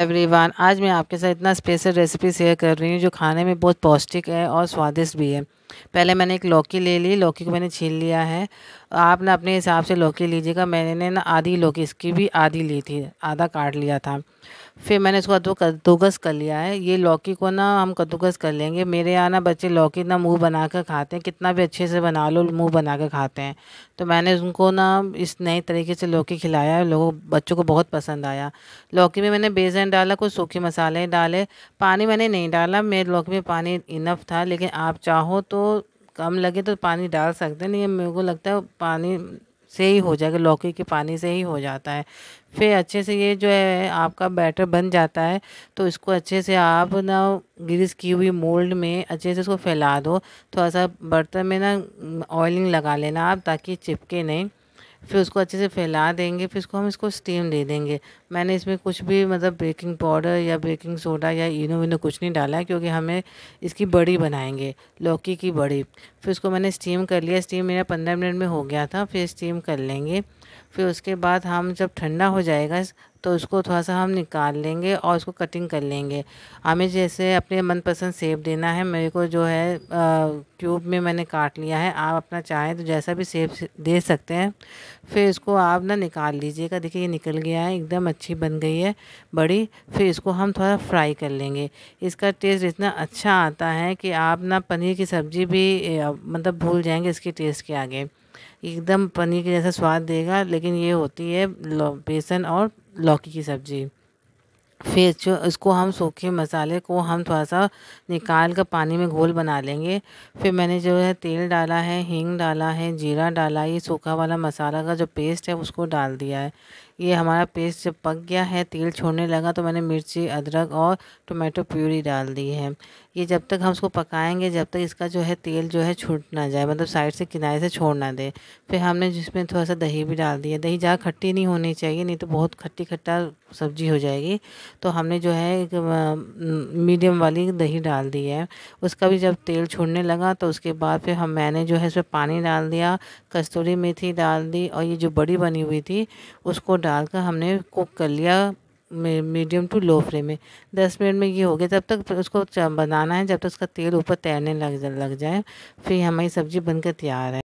everyone आज मैं आपके साथ इतना स्पेशल रेसिपी शेयर कर रही हूँ जो खाने में बहुत पौष्टिक है और स्वादिष्ट भी है पहले मैंने एक लौकी ले ली लौकी को मैंने छील लिया है आप ना अपने हिसाब से लौकी लीजिएगा मैंने ना आधी लौकी इसकी भी आधी ली थी आधा काट लिया था फिर मैंने उसको दो कर लिया है ये लौकी को ना हम कद्दूगस कर लेंगे मेरे यहाँ ना बच्चे लौकी ना मुंह बना कर खाते हैं कितना भी अच्छे से बना लो मुंह बना कर खाते हैं तो मैंने उनको ना इस नए तरीके से लौकी खिलाया लोगों बच्चों को बहुत पसंद आया लौकी में मैंने बेसन डाला कुछ सूखे मसाले डाले पानी मैंने नहीं डाला मेरे लौकी में पानी इनफ था लेकिन आप चाहो तो तो कम लगे तो पानी डाल सकते हैं लेकिन मेरे को लगता है पानी से ही हो जाएगा लौकी के पानी से ही हो जाता है फिर अच्छे से ये जो है आपका बैटर बन जाता है तो इसको अच्छे से आप ना ग्रीस की हुई मोल्ड में अच्छे से इसको फैला दो थोड़ा सा बर्तन में ना ऑयलिंग लगा लेना आप ताकि चिपके नहीं फिर उसको अच्छे से फैला देंगे फिर उसको हम इसको स्टीम दे देंगे मैंने इसमें कुछ भी मतलब बेकिंग पाउडर या बेकिंग सोडा या इनो विनो कुछ नहीं डाला क्योंकि हमें इसकी बड़ी बनाएंगे लौकी की बड़ी फिर उसको मैंने स्टीम कर लिया स्टीम मेरा पंद्रह मिनट में हो गया था फिर स्टीम कर लेंगे फिर उसके बाद हम जब ठंडा हो जाएगा तो उसको थोड़ा सा हम निकाल लेंगे और उसको कटिंग कर लेंगे हमें जैसे अपने मनपसंद सेब देना है मेरे को जो है क्यूब में मैंने काट लिया है आप अपना चाहें तो जैसा भी सेब दे सकते हैं फिर इसको आप ना निकाल लीजिएगा देखिए ये निकल गया है एकदम अच्छी बन गई है बड़ी फिर इसको हम थोड़ा फ्राई कर लेंगे इसका टेस्ट इतना अच्छा आता है कि आप ना पनीर की सब्ज़ी भी मतलब भूल जाएंगे इसके टेस्ट के आगे एकदम पनीर के जैसा स्वाद देगा लेकिन ये होती है बेसन और लौकी की सब्ज़ी फिर जो इसको हम सूखे मसाले को हम थोड़ा सा निकाल कर पानी में घोल बना लेंगे फिर मैंने जो है तेल डाला है हींग डाला है जीरा डाला ये सूखा वाला मसाला का जो पेस्ट है उसको डाल दिया है ये हमारा पेस्ट जब पक गया है तेल छोड़ने लगा तो मैंने मिर्ची अदरक और टोमेटो प्यूरी डाल दी है ये जब तक हम उसको पकाएंगे जब तक इसका जो है तेल जो है छूट ना जाए मतलब साइड से किनारे से छोड़ ना दे फिर हमने जिसमें थोड़ा सा दही भी डाल दिया दही ज़्यादा खट्टी नहीं होनी चाहिए नहीं तो बहुत खट्टी खट्टा सब्जी हो जाएगी तो हमने जो है एक मीडियम वाली दही डाल दी है उसका भी जब तेल छोड़ने लगा तो उसके बाद फिर हम मैंने जो है उसमें पानी डाल दिया कस्तूरी मेथी डाल दी और ये जो बड़ी बनी हुई थी उसको डालकर हमने कुक कर लिया मीडियम टू लो फ्लेम में दस मिनट में ये हो गया तब तक उसको बनाना है जब तक उसका तेल ऊपर तैरने लग लग जाए फिर हमारी सब्ज़ी बनकर तैयार है